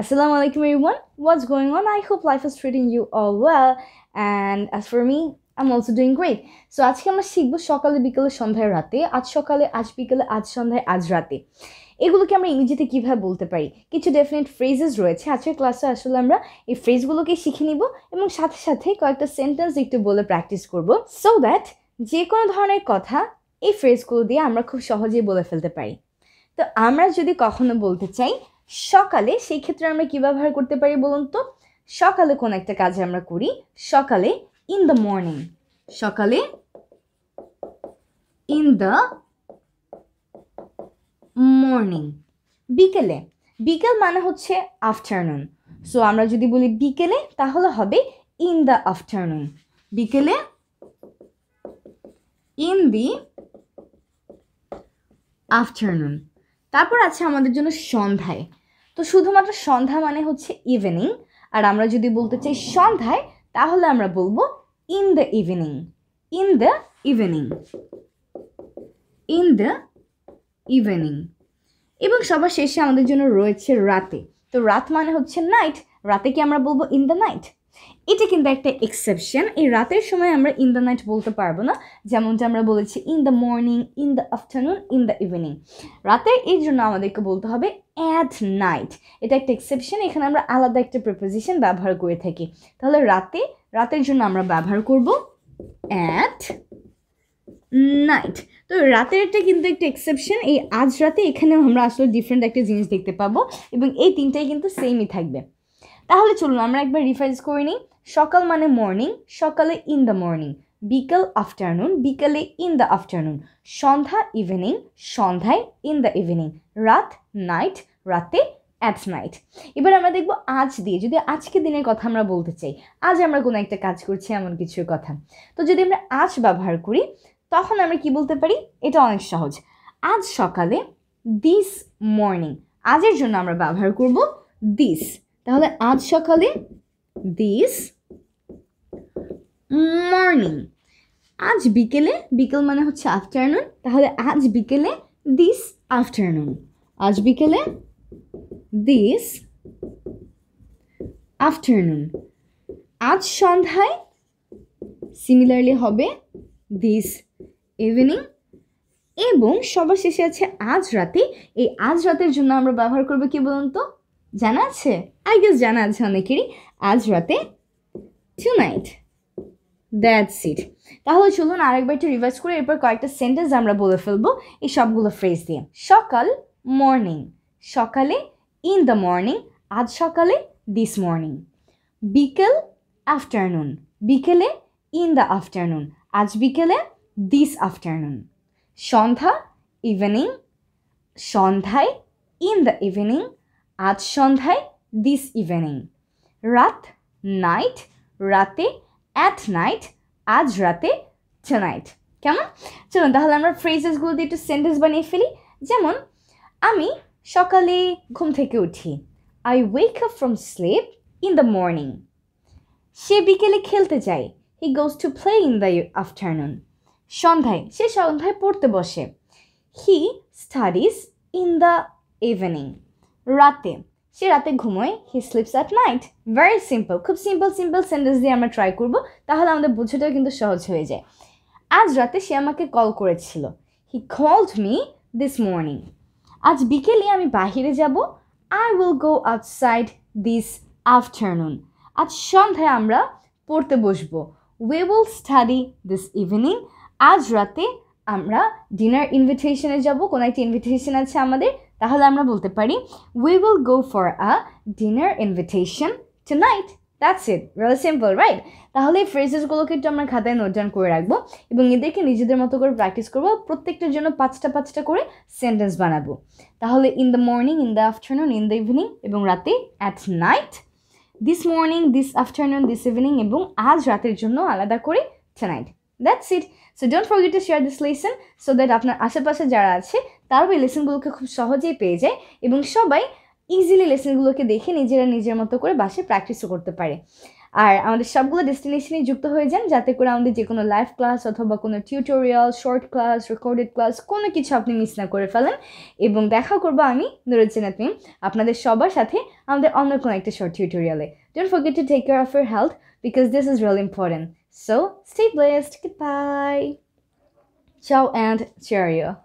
Assalamu alaikum everyone, what's going on? I hope life is treating you all well and as for me, I'm also doing great. So আজকে আমরা শিখবো সকালে বিকালে সন্ধ্যায় রাতে আজ সকালে আজ বিকালে আজ সন্ধ্যায় আজ রাতে এগুলোকে আমরা ইংরেজিতে কীভাবে বলতে পারি কিছু ডেফিনেট ফ্রেজেস রয়েছে আজকের ক্লাসে আসলে আমরা এই ফ্রেজগুলোকে শিখে নিব এবং সাথে সাথে কয়েকটা সেন্টেন্স একটু বলে প্র্যাকটিস করব সো দ্যাট যে কোনো ধরনের কথা এই ফ্রেজগুলো দিয়ে আমরা খুব সহজেই বলে ফেলতে পারি তো আমরা যদি কখনো বলতে চাই সকালে সেই ক্ষেত্রে আমরা কী ব্যবহার করতে পারি বলুন তো সকালে কোন একটা কাজ আমরা করি সকালে ইন দ্য মর্নিং সকালে ইন দ্য মর্নিং বিকেলে বিকেল মানে হচ্ছে আফটারনুন সো আমরা যদি বলি বিকেলে তাহলে হবে ইন দ্য আফটারনুন বিকেলে ইন দি আফটারনুন তারপর আছে আমাদের জন্য সন্ধ্যায় তো শুধুমাত্র সন্ধ্যা মানে হচ্ছে ইভিনিং আর আমরা যদি বলতে চাই সন্ধ্যায় তাহলে আমরা বলবো in the evening in the evening in the evening এবং সবার শেষে আমাদের জন্য রয়েছে রাতে তো রাত মানে হচ্ছে নাইট রাতে কি আমরা বলবো ইন দ্য নাইট এটা কিন্তু একটা এক্সেপশন এই রাতের সময় আমরা ইন দ্য নাইট বলতে পারবো না যেমনটা আমরা বলেছি in the morning in the afternoon in the evening রাতে এই জন্য আমাদেরকে বলতে হবে অ্যাট নাইট এটা একটা এক্সেপশন এখানে আমরা আলাদা একটা প্রিপোজিশন ব্যবহার করে থাকি তাহলে রাতে রাতের জন্য আমরা ব্যবহার করব অ্যাট নাইট তো রাতের একটা কিন্তু একটা এক্সেপশন এই আজ রাতে এখানে আমরা আসলে ডিফারেন্ট একটা জিনিস দেখতে পাবো এবং এই তিনটাই কিন্তু সেমই থাকবে তাহলে চলুন আমরা একবার রিফাইজ করে নিই সকাল মানে মর্নিং সকালে ইন দ্য মর্নিং বিকেল আফটারনুন বিকেলে ইন দ্য আফটারনুন সন্ধ্যা ইভিনিং সন্ধ্যায় ইন দ্য ইভিনিং রাত নাইট রাতে অ্যাট নাইট এবার আমরা দেখব আজ দিয়ে যদি আজকে দিনের কথা আমরা বলতে চাই আজ আমরা কোনো একটা কাজ করছি এমন কিছুর কথা তো যদি আমরা আজ ব্যবহার করি তখন আমরা কি বলতে পারি এটা অনেক সহজ আজ সকালে দিস মর্নিং আজের জন্য আমরা ব্যবহার করব দিস তাহলে আজ সকালে দিস মর্নিং আজ বিকেলে বিকেল মানে হচ্ছে আফটারনুন তাহলে আজ বিকেলে দিস আফটারনুন আজ বিকেলে দিস আফটারনুন আজ সন্ধ্যায় সিমিলারলি হবে দিস ইভিনিং এবং সবার শেষে আছে আজ রাতে এই আজ রাতের জন্য আমরা ব্যবহার করবো কি বলুন তো জানা আছে আই গেস জানা আছে অনেকেরই আজ রাতে টু নাইট দ্যাটস ইট তাহলে চলুন আরেকবার একটু রিভার্স করে এরপর কয়েকটা সেন্টেন্স আমরা বলে ফেলবো এই সবগুলো ফ্রেজ দিয়ে সকাল মর্নিং সকালে ইন দ্য মর্নিং আজ সকালে দিস মর্নিং বিকেল আফটারনুন বিকেলে ইন দ্য আফটারনুন আজ বিকেলে দিস আফটারনুন সন্ধ্যা ইভিনিং সন্ধ্যায় ইন দ্য ইভিনিং আজ সন্ধ্যায় দিস ইভিনিং রাত নাইট রাতে অ্যাট নাইট আজ রাতে টুনাইট কেমন চলুন তাহলে আমরা ফ্রেজেসগুলো দিয়ে একটু সেন্টেন্স বানিয়ে ফেলি যেমন আমি সকালে ঘুম থেকে উঠি I wake up from sleep in the morning সে বিকেলে খেলতে যায় he goes to play in the afternoon সন্ধ্যায় সে সন্ধ্যায় পড়তে বসে he studies in the evening রাতে সে রাতে ঘুমোয় he sleeps at night very simple খুব সিম্পল সিম্পল সেন্টেন্স দিয়ে আমরা ট্রাই করবো তাহলে আমাদের বোঝাটাও কিন্তু সহজ হয়ে যায় আজ রাতে সে আমাকে কল করেছিল he called me this morning আজ বিকেলে আমি বাহিরে যাব I will go outside this afternoon আজ সন্ধ্যায় আমরা পড়তে বসবো we will study this evening আজ রাতে আমরা ডিনার ইনভিটেশনে যাব কোনো একটা ইনভিটেশন আছে আমাদের তাহলে আমরা বলতে পারি we will go for a dinner invitation tonight that's it real simple right তাহলে এই ফ্রেজেসগুলোকে একটু আমরা খাতায় নোট ডাউন করে রাখবো এবং এদেরকে নিজেদের মতো করে প্র্যাকটিস করবো প্রত্যেকটার জন্য পাঁচটা পাঁচটা করে সেন্টেন্স বানাবো তাহলে in the morning in the afternoon in the evening এবং রাতে at night this morning this afternoon this evening এবং আজ রাতের জন্য আলাদা করে tonight that's it so don't you to share this lesson so that আপনার আশেপাশে যারা আছে তারাও এই লেসনগুলোকে খুব সহজেই পেয়ে যায় এবং সবাই ইজিলি লেসনগুলোকে দেখে নিজেরা নিজের মতো করে বাসে প্র্যাকটিসও করতে পারে আর আমাদের সবগুলো ডেস্টিনেশনে যুক্ত হয়ে যান যাতে করে আমাদের যে কোনো লাইভ ক্লাস অথবা কোনো tutorial short class recorded class কোনো কিছু আপনি মিস না করে ফেলেন এবং দেখা করবো আমি নুরজ্জানাত মিম আপনাদের সবার সাথে আমাদের অন্য কোনো একটা শর্ট টিউটোরিয়ালে don't forget to take care of your health because this is real important So stay blessed. Goodbye. Ciao and cheerio.